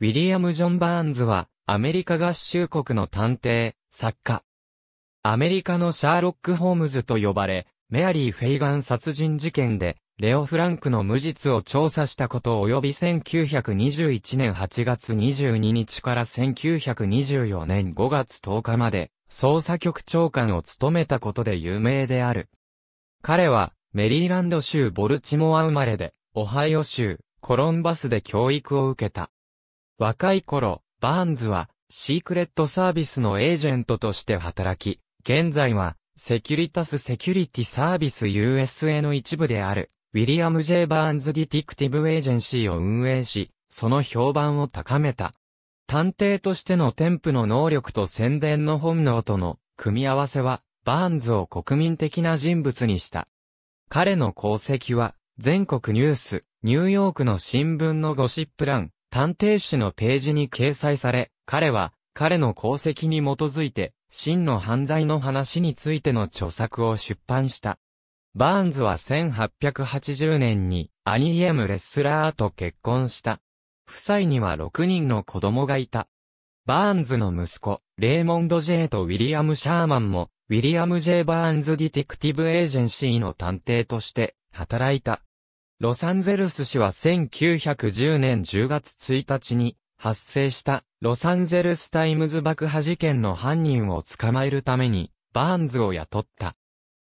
ウィリアム・ジョン・バーンズは、アメリカ合衆国の探偵、作家。アメリカのシャーロック・ホームズと呼ばれ、メアリー・フェイガン殺人事件で、レオ・フランクの無実を調査したこと及び1921年8月22日から1924年5月10日まで、捜査局長官を務めたことで有名である。彼は、メリーランド州ボルチモア生まれで、オハイオ州、コロンバスで教育を受けた。若い頃、バーンズは、シークレットサービスのエージェントとして働き、現在は、セキュリタスセキュリティサービス USA の一部である、ウィリアム・ J・ バーンズ・ディティクティブ・エージェンシーを運営し、その評判を高めた。探偵としての添付の能力と宣伝の本能との組み合わせは、バーンズを国民的な人物にした。彼の功績は、全国ニュース、ニューヨークの新聞のゴシップ欄、探偵誌のページに掲載され、彼は、彼の功績に基づいて、真の犯罪の話についての著作を出版した。バーンズは1880年にアニー・エム・レスラーと結婚した。夫妻には6人の子供がいた。バーンズの息子、レーモンド・ジェイとウィリアム・シャーマンも、ウィリアム・ジェイ・バーンズ・ディテクティブ・エージェンシーの探偵として働いた。ロサンゼルス市は1910年10月1日に発生したロサンゼルスタイムズ爆破事件の犯人を捕まえるためにバーンズを雇った。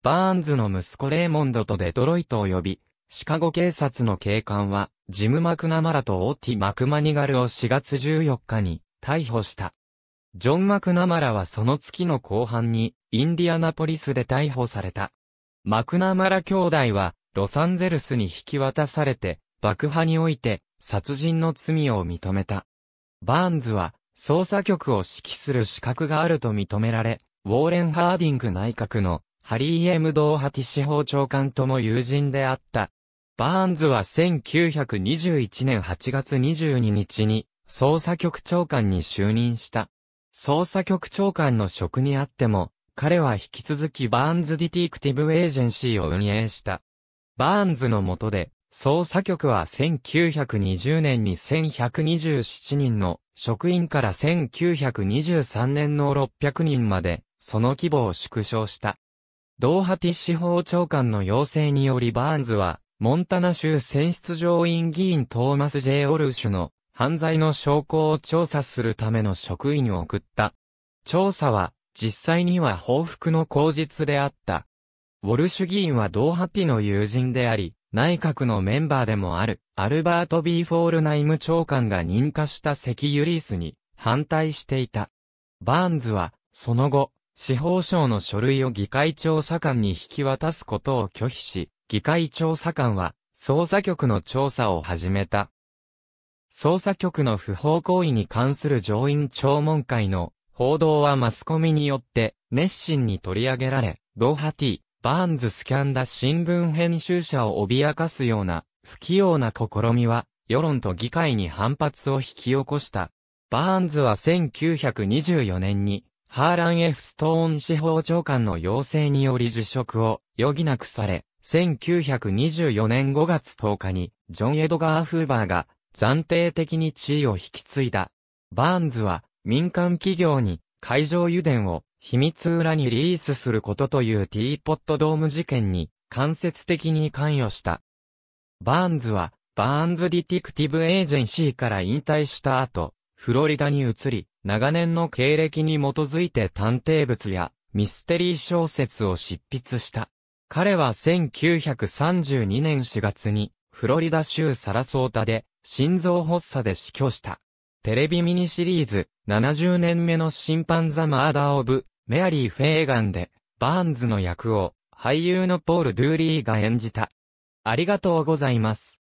バーンズの息子レーモンドとデトロイトを呼び、シカゴ警察の警官はジム・マクナマラとオーティ・マクマニガルを4月14日に逮捕した。ジョン・マクナマラはその月の後半にインディアナポリスで逮捕された。マクナマラ兄弟はロサンゼルスに引き渡されて、爆破において殺人の罪を認めた。バーンズは捜査局を指揮する資格があると認められ、ウォーレン・ハーディング内閣のハリー・エム・ドーハティ司法長官とも友人であった。バーンズは1921年8月22日に捜査局長官に就任した。捜査局長官の職にあっても、彼は引き続きバーンズ・ディティクティブ・エージェンシーを運営した。バーンズの下で、捜査局は1920年に1127人の職員から1923年の600人まで、その規模を縮小した。ドーハティ司法長官の要請によりバーンズは、モンタナ州選出上院議員トーマス・ J・ オルーシュの犯罪の証拠を調査するための職員を送った。調査は、実際には報復の口実であった。ウォルシュ議員はドーハティの友人であり、内閣のメンバーでもある、アルバート・ビーフォール内務長官が認可した石油リースに反対していた。バーンズは、その後、司法省の書類を議会調査官に引き渡すことを拒否し、議会調査官は、捜査局の調査を始めた。捜査局の不法行為に関する上院聴聞会の報道はマスコミによって熱心に取り上げられ、ドーハティ、バーンズスキャンダ新聞編集者を脅かすような不器用な試みは世論と議会に反発を引き起こした。バーンズは1924年にハーラン・ F・ ストーン司法長官の要請により辞職を余儀なくされ、1924年5月10日にジョン・エドガー・フーバーが暫定的に地位を引き継いだ。バーンズは民間企業に海上油田を秘密裏にリリースすることというティーポットドーム事件に間接的に関与した。バーンズは、バーンズディティクティブエージェンシーから引退した後、フロリダに移り、長年の経歴に基づいて探偵物やミステリー小説を執筆した。彼は1932年4月に、フロリダ州サラソータで、心臓発作で死去した。テレビミニシリーズ、70年目の審判ザ・マーダー・オブ、メアリー・フェーガンで、バーンズの役を、俳優のポール・ドゥーリーが演じた。ありがとうございます。